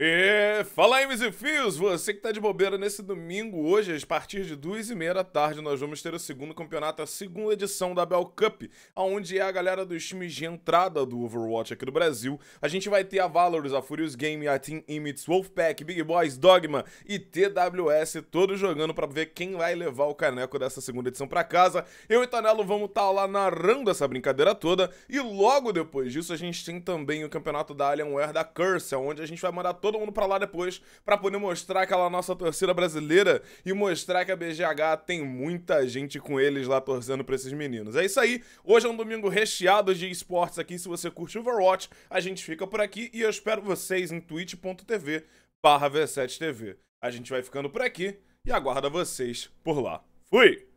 E fala aí, e Fios, você que tá de bobeira nesse domingo, hoje, a partir de duas e meia da tarde, nós vamos ter o segundo campeonato, a segunda edição da Bell Cup, onde é a galera dos times de entrada do Overwatch aqui do Brasil. A gente vai ter a Valorous, a Furious Game, a Team Imits, Wolfpack, Big Boys, Dogma e TWS, todos jogando para ver quem vai levar o caneco dessa segunda edição para casa. Eu e Tonelo vamos estar tá lá narrando essa brincadeira toda, e logo depois disso a gente tem também o campeonato da Alienware da Curse, onde a gente vai mandar todo mundo para lá depois para poder mostrar aquela é nossa torcida brasileira e mostrar que a BGH tem muita gente com eles lá torcendo para esses meninos. É isso aí. Hoje é um domingo recheado de esportes aqui. Se você curte Overwatch, a gente fica por aqui e eu espero vocês em twitch.tv barra V7TV. A gente vai ficando por aqui e aguarda vocês por lá. Fui!